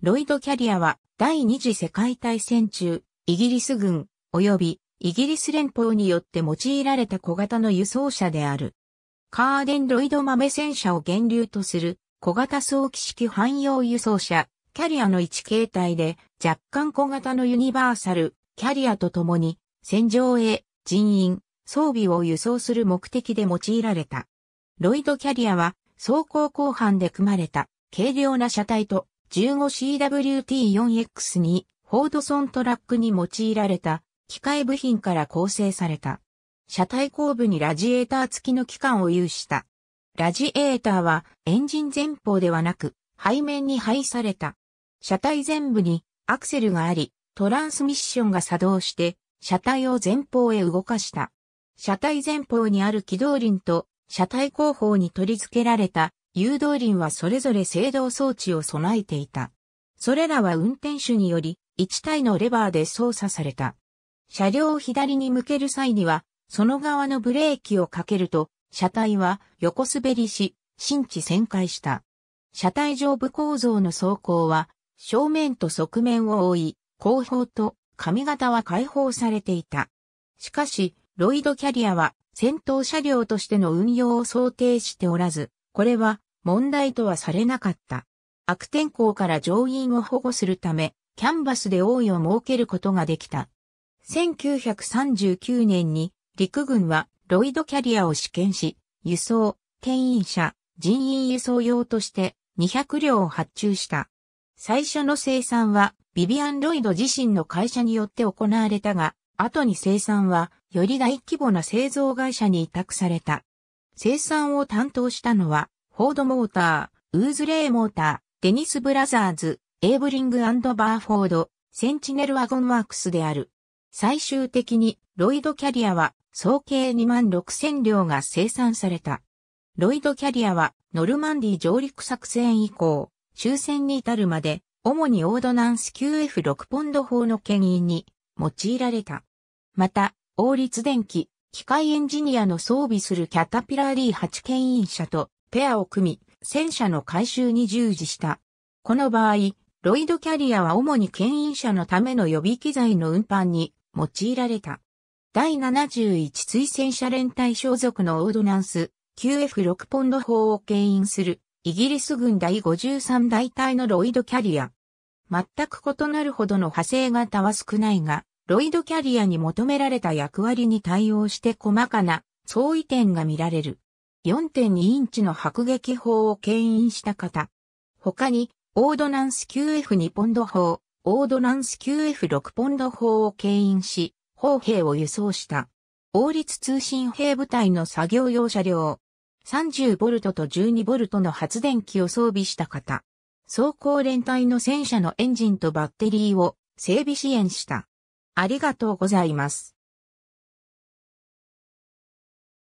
ロイド・キャリアは第二次世界大戦中、イギリス軍及びイギリス連邦によって用いられた小型の輸送車である。カーデン・ロイド豆戦車を源流とする小型早期式汎用輸送車、キャリアの一形態で若干小型のユニバーサル、キャリアと共に戦場へ人員、装備を輸送する目的で用いられた。ロイドキャリアは走行後半で組まれた軽量な車体と1 5 c w t 4 x に、フォードソントラックに用いられた機械部品から構成された。車体後部にラジエーター付きの機関を有した。ラジエーターはエンジン前方ではなく背面に配された。車体前部にアクセルがあり、トランスミッションが作動して車体を前方へ動かした。車体前方にある軌道輪と車体後方に取り付けられた誘導輪はそれぞれ制動装置を備えていた。それらは運転手により、1体のレバーで操作された。車両を左に向ける際には、その側のブレーキをかけると、車体は横滑りし、新地旋回した。車体上部構造の走行は、正面と側面を覆い、後方と髪型は解放されていた。しかし、ロイドキャリアは戦闘車両としての運用を想定しておらず、これは問題とはされなかった。悪天候から乗員を保護するため、キャンバスで王位を設けることができた。1939年に陸軍はロイドキャリアを試験し、輸送、転院車、人員輸送用として200両を発注した。最初の生産はビビアン・ロイド自身の会社によって行われたが、後に生産はより大規模な製造会社に委託された。生産を担当したのはフォードモーター、ウーズレイモーター、デニスブラザーズ、エイブリングバーフォード、センチネルワゴンワークスである。最終的にロイドキャリアは総計2万6000両が生産された。ロイドキャリアはノルマンディ上陸作戦以降、終戦に至るまで、主にオードナンス QF6 ポンド法の権威に用いられた。また、王立電機、機械エンジニアの装備するキャタピラー D8 牽引車とペアを組み、戦車の回収に従事した。この場合、ロイドキャリアは主に牽引車のための予備機材の運搬に用いられた。第71追戦車連隊所属のオードナンス QF6 ポンド砲を牽引するイギリス軍第53大隊のロイドキャリア。全く異なるほどの派生型は少ないが、ロイドキャリアに求められた役割に対応して細かな相違点が見られる。4.2インチの迫撃砲を牽引した方。他に、オードナンス QF2 ポンド砲、オードナンス QF6 ポンド砲を牽引し、砲兵を輸送した。王立通信兵部隊の作業用車両。3 0ボルトと1 2ボルトの発電機を装備した方。装甲連隊の戦車のエンジンとバッテリーを整備支援した。ありがとうございます。